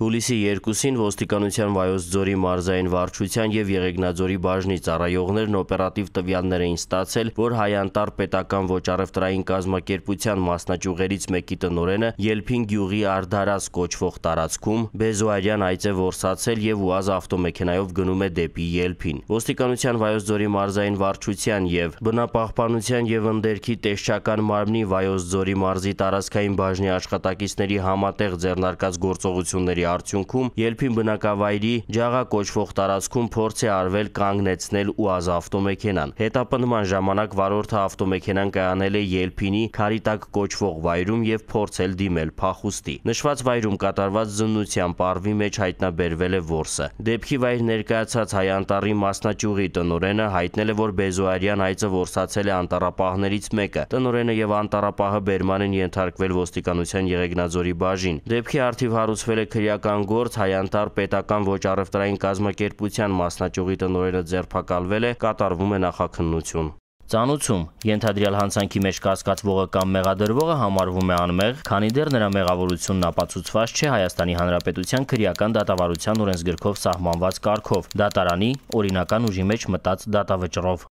Հուլիսի 2-ին ոստիկանության Վայոց ձորի մարզային վարչության և Եղեգնաձորի բաժնի ծառայողներն օպերատիվ տվյալներ էին ստացել, որ Հայանտառ պետական ոչ առևտրային կազմակերպության մասնաճյուղերից մեկի տնօրենը Ելփին գյուղի Արդարաց կոչվող տարածքում բեզոարյան այծ է որսացել և ՈՒԱԶ ավտոմեքենայով գնում է դեպի Ելփին։ Ոստիկանության Վայոց ձորի մարզային վարչության և Բնապահպանության և ընդերքի տեսչական մարմնի Վայոց ձորի մարզի տարածքային բաժնի աշխատակիցների համատեղ ձեռնարկած գործողությունների արդյունքում ելփին բնակավայրի ջաղա կոչվող տարածքում փորձ է արվել կանգնեցնել УԱԶ ավտոմեքենան։ Հետապնդման ժամանակ վարորդը ավտոմեքենան կայանել է ելփինի քարիտակ կոչվող վայրում եւ փորձել դիմել փախուստի։ Նշված վայրում կատարված զննության պարվի մեջ հայտնաբերվել է որսը։ Դեպքի վայր ներկայացած հայ անտառի մասնաճյուղի տնորենը հայտնել է, որ Բեզոարյան այծը որսացել է անտառապահներից մեկը։ Տնորենը եւ անտառապահը բերման են ենթարկվել ոստիկանության Եղեգնաձորի բաժին։ Դեպքի արդիվ հարուցվել է քրյա բարոյական գործ հայանտար պետական ոչ առևտրային կազմակերպության մասնաճյուղի տնօրենը ձերբակալվել է, կատարվում է նախաքննություն։ Ծանուցում ենթադրյալ հանցանքի մեջ կասկածվողը կամ մեղադրվողը համարվում է անմեղ, քանի դեռ նրա մեղավորությունն ապացուցված չէ Հայաստանի Հանրապետության քրեական դատավարության օրենսգրքով սահմանված կարգով՝ դատարանի օրինական ուժի մեջ մտած դատավճռով։